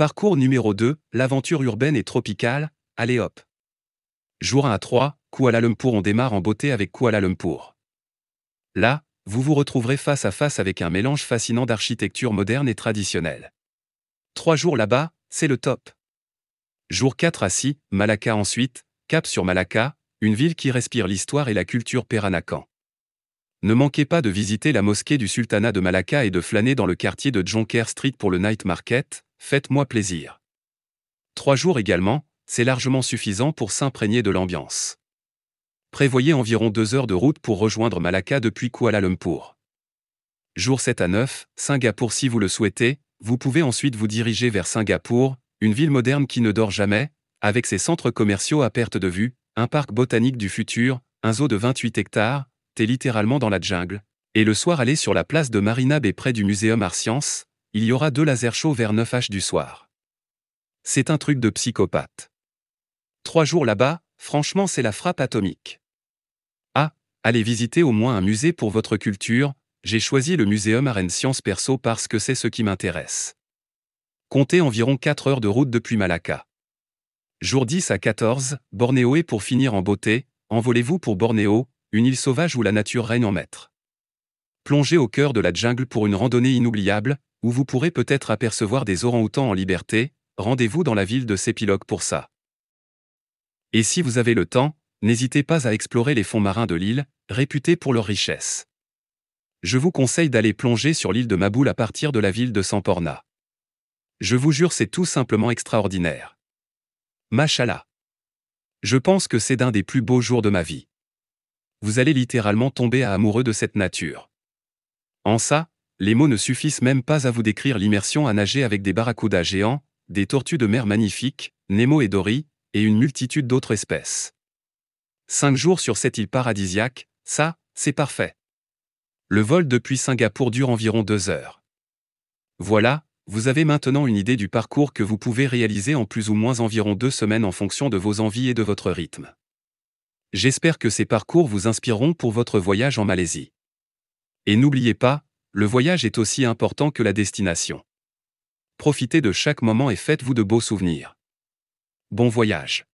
Parcours numéro 2, l'aventure urbaine et tropicale, allez hop. Jour 1 à 3, Kuala Lumpur on démarre en beauté avec Kuala Lumpur. Là, vous vous retrouverez face à face avec un mélange fascinant d'architecture moderne et traditionnelle. Trois jours là-bas, c'est le top. Jour 4 à 6, Malacca ensuite, cap sur Malacca, une ville qui respire l'histoire et la culture Peranakan. Ne manquez pas de visiter la mosquée du sultanat de Malacca et de flâner dans le quartier de Jonker Street pour le night market, Faites-moi plaisir. Trois jours également, c'est largement suffisant pour s'imprégner de l'ambiance. Prévoyez environ deux heures de route pour rejoindre Malacca depuis Kuala Lumpur. Jour 7 à 9, Singapour si vous le souhaitez, vous pouvez ensuite vous diriger vers Singapour, une ville moderne qui ne dort jamais, avec ses centres commerciaux à perte de vue, un parc botanique du futur, un zoo de 28 hectares, t'es littéralement dans la jungle, et le soir aller sur la place de Marina Bay près du muséum Art il y aura deux lasers chauds vers 9h du soir. C'est un truc de psychopathe. Trois jours là-bas, franchement c'est la frappe atomique. Ah, allez visiter au moins un musée pour votre culture, j'ai choisi le muséum Arène Sciences Perso parce que c'est ce qui m'intéresse. Comptez environ 4 heures de route depuis Malacca. Jour 10 à 14, Bornéo et pour finir en beauté, envolez-vous pour Bornéo, une île sauvage où la nature règne en maître plongez au cœur de la jungle pour une randonnée inoubliable, où vous pourrez peut-être apercevoir des orangs outans en liberté, rendez-vous dans la ville de Sépilogue pour ça. Et si vous avez le temps, n'hésitez pas à explorer les fonds marins de l'île, réputés pour leur richesse. Je vous conseille d'aller plonger sur l'île de Maboul à partir de la ville de Samporna. Je vous jure, c'est tout simplement extraordinaire. Machallah. Je pense que c'est d'un des plus beaux jours de ma vie. Vous allez littéralement tomber à amoureux de cette nature. En ça, les mots ne suffisent même pas à vous décrire l'immersion à nager avec des barracudas géants, des tortues de mer magnifiques, Nemo et Dory, et une multitude d'autres espèces. Cinq jours sur cette île paradisiaque, ça, c'est parfait. Le vol depuis Singapour dure environ deux heures. Voilà, vous avez maintenant une idée du parcours que vous pouvez réaliser en plus ou moins environ deux semaines en fonction de vos envies et de votre rythme. J'espère que ces parcours vous inspireront pour votre voyage en Malaisie. Et n'oubliez pas, le voyage est aussi important que la destination. Profitez de chaque moment et faites-vous de beaux souvenirs. Bon voyage